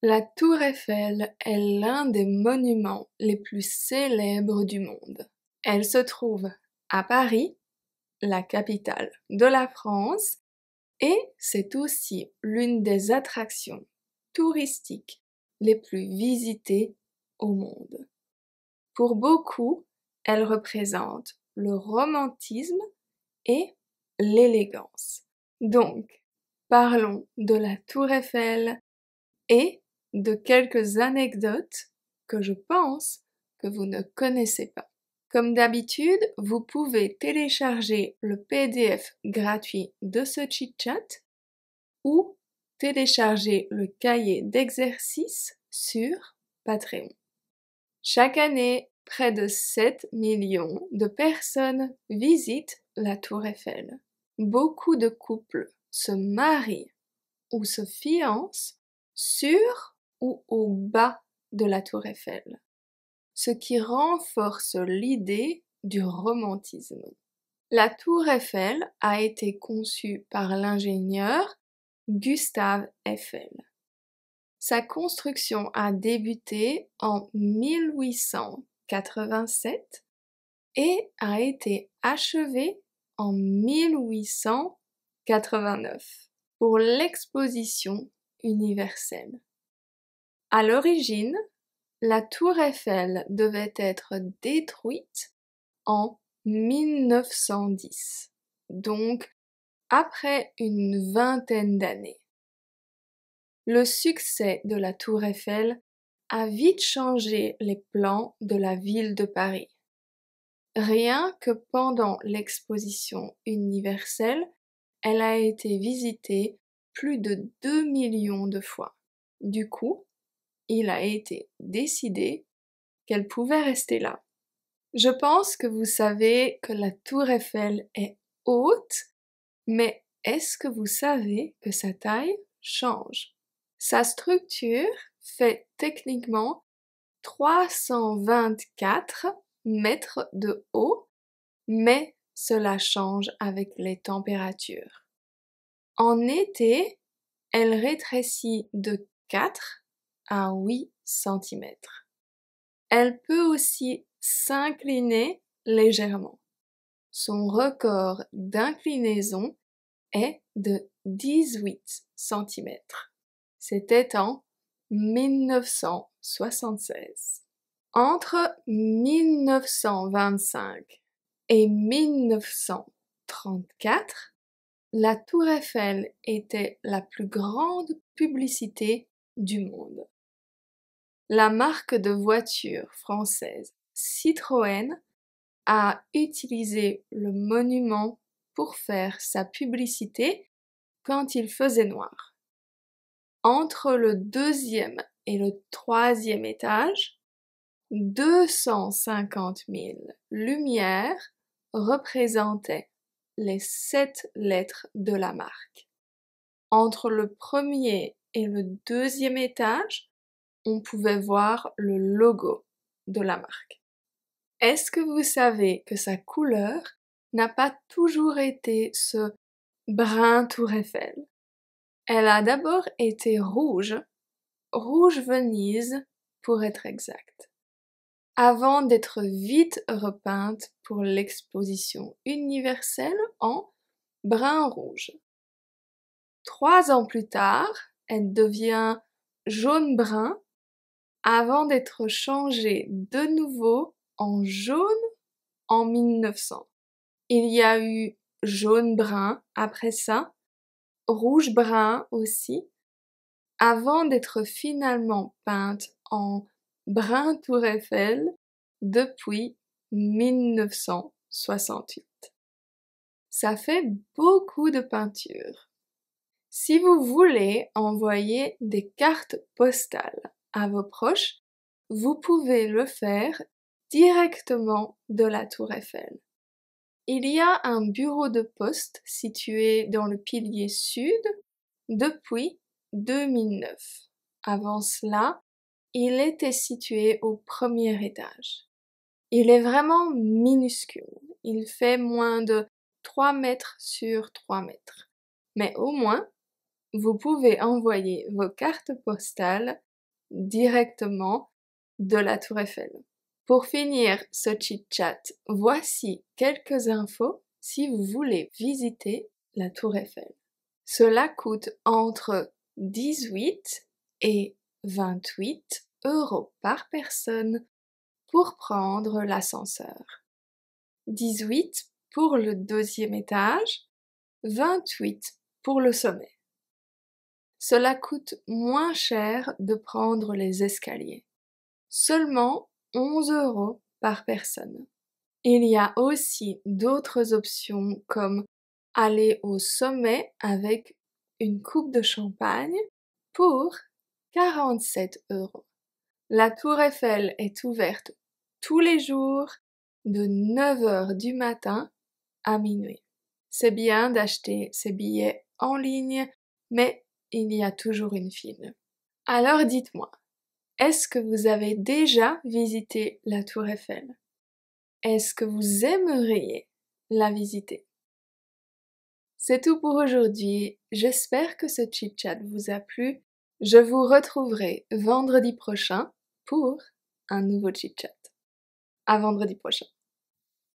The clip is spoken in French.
La tour Eiffel est l'un des monuments les plus célèbres du monde. Elle se trouve à Paris, la capitale de la France, et c'est aussi l'une des attractions touristiques les plus visitées au monde. Pour beaucoup, elle représente le romantisme et l'élégance. Donc, parlons de la tour Eiffel et de quelques anecdotes que je pense que vous ne connaissez pas. Comme d'habitude, vous pouvez télécharger le PDF gratuit de ce chit-chat ou télécharger le cahier d'exercice sur Patreon. Chaque année, près de 7 millions de personnes visitent la tour Eiffel. Beaucoup de couples se marient ou se fiancent sur ou au bas de la tour Eiffel, ce qui renforce l'idée du romantisme. La tour Eiffel a été conçue par l'ingénieur Gustave Eiffel. Sa construction a débuté en 1887 et a été achevée en 1889 pour l'exposition universelle. À l'origine, la tour Eiffel devait être détruite en 1910, donc après une vingtaine d'années. Le succès de la tour Eiffel a vite changé les plans de la ville de Paris. Rien que pendant l'exposition universelle, elle a été visitée plus de deux millions de fois. Du coup, il a été décidé qu'elle pouvait rester là. Je pense que vous savez que la tour Eiffel est haute, mais est-ce que vous savez que sa taille change Sa structure fait techniquement 324 mètres de haut, mais cela change avec les températures. En été, elle rétrécit de 4 à 8 cm. Elle peut aussi s'incliner légèrement. Son record d'inclinaison est de 18 cm. C'était en 1976. Entre 1925 et 1934, la Tour Eiffel était la plus grande publicité du monde la marque de voiture française Citroën a utilisé le monument pour faire sa publicité quand il faisait noir. Entre le deuxième et le troisième étage, 250 000 lumières représentaient les sept lettres de la marque. Entre le premier et le deuxième étage, on pouvait voir le logo de la marque. Est-ce que vous savez que sa couleur n'a pas toujours été ce brun tour Eiffel Elle a d'abord été rouge, rouge Venise pour être exact, avant d'être vite repeinte pour l'exposition universelle en brun-rouge. Trois ans plus tard, elle devient jaune-brun avant d'être changé de nouveau en jaune en 1900. Il y a eu jaune-brun après ça, rouge-brun aussi, avant d'être finalement peinte en brun tour Eiffel depuis 1968. Ça fait beaucoup de peintures. Si vous voulez envoyer des cartes postales à vos proches, vous pouvez le faire directement de la tour Eiffel. Il y a un bureau de poste situé dans le pilier sud depuis 2009. Avant cela, il était situé au premier étage. Il est vraiment minuscule. Il fait moins de 3 mètres sur 3 mètres. Mais au moins, vous pouvez envoyer vos cartes postales directement de la Tour Eiffel. Pour finir ce chit-chat, voici quelques infos si vous voulez visiter la Tour Eiffel. Cela coûte entre 18 et 28 euros par personne pour prendre l'ascenseur. 18 pour le deuxième étage, 28 pour le sommet. Cela coûte moins cher de prendre les escaliers. Seulement 11 euros par personne. Il y a aussi d'autres options comme aller au sommet avec une coupe de champagne pour 47 euros. La tour Eiffel est ouverte tous les jours de 9h du matin à minuit. C'est bien d'acheter ses billets en ligne, mais il y a toujours une file. Alors dites-moi, est-ce que vous avez déjà visité la tour Eiffel Est-ce que vous aimeriez la visiter C'est tout pour aujourd'hui. J'espère que ce chit-chat vous a plu. Je vous retrouverai vendredi prochain pour un nouveau chit-chat. À vendredi prochain.